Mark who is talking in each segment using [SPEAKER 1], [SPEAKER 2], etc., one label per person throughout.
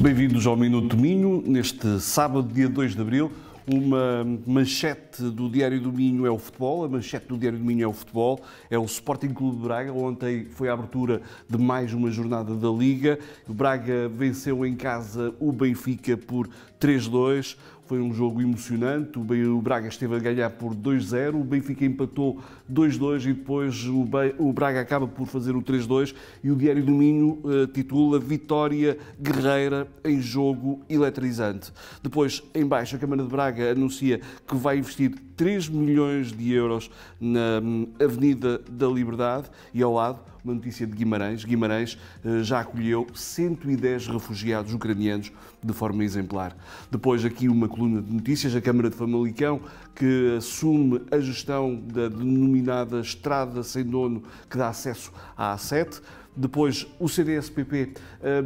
[SPEAKER 1] Bem-vindos ao Minuto Minho. Neste sábado, dia 2 de abril, uma manchete do Diário do Minho é o futebol, a manchete do Diário do Minho é o futebol, é o Sporting Clube de Braga. Ontem foi a abertura de mais uma jornada da Liga. O Braga venceu em casa o Benfica por 3-2. Foi um jogo emocionante. O Braga esteve a ganhar por 2-0, o Benfica empatou 2-2 e depois o Braga acaba por fazer o 3-2. E o Diário do Minho eh, titula Vitória Guerreira em jogo eletrizante. Depois, em baixo, a Câmara de Braga anuncia que vai investir 3 milhões de euros na hum, Avenida da Liberdade e ao lado uma notícia de Guimarães. Guimarães eh, já acolheu 110 refugiados ucranianos de forma exemplar. Depois, aqui uma coluna de notícias. A Câmara de Famalicão, que assume a gestão da denominada Estrada Sem Dono, que dá acesso à A7. Depois, o CDSPP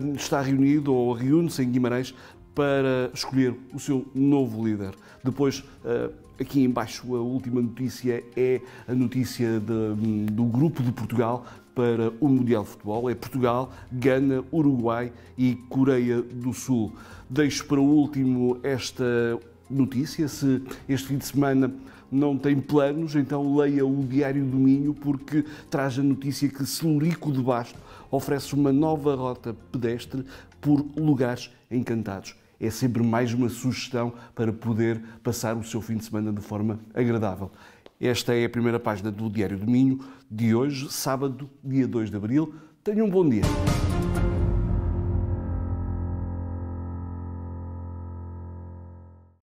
[SPEAKER 1] hum, está reunido ou reúne-se em Guimarães para escolher o seu novo líder. Depois, eh, aqui embaixo, a última notícia é a notícia de, do Grupo de Portugal para o Mundial de Futebol. É Portugal, Gana, Uruguai e Coreia do Sul. Deixo para o último esta notícia. Se este fim de semana não tem planos, então leia o Diário do Minho, porque traz a notícia que Celurico de Basto oferece uma nova rota pedestre por lugares encantados é sempre mais uma sugestão para poder passar o seu fim de semana de forma agradável. Esta é a primeira página do Diário do Minho de hoje, sábado, dia 2 de abril. Tenham um bom dia.